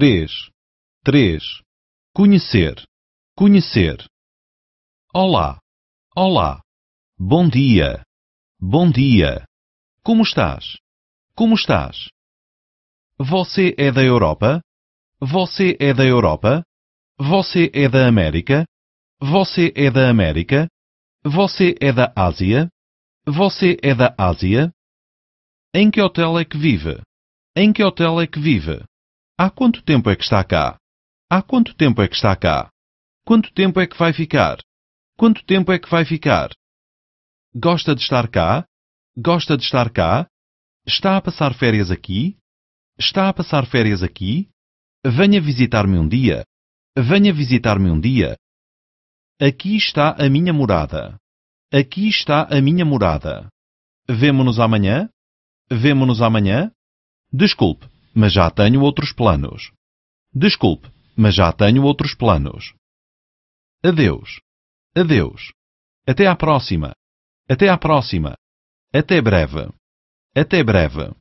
3. 3. Conhecer. Conhecer. Olá. Olá. Bom dia. Bom dia. Como estás? Como estás? Você é da Europa? Você é da Europa? Você é da América? Você é da América? Você é da Ásia? Você é da Ásia? Em que hotel é que vive? Em que hotel é que vive? Há quanto tempo é que está cá? Há quanto tempo é que está cá? Quanto tempo é que vai ficar? Quanto tempo é que vai ficar? Gosta de estar cá? Gosta de estar cá? Está a passar férias aqui? Está a passar férias aqui? Venha visitar-me um dia. Venha visitar-me um dia. Aqui está a minha morada. Aqui está a minha morada. Vemo-nos amanhã? Vemo-nos amanhã? Desculpe, mas já tenho outros planos. Desculpe, mas já tenho outros planos. Adeus. Adeus. Até à próxima. Até à próxima. Até breve. Até breve.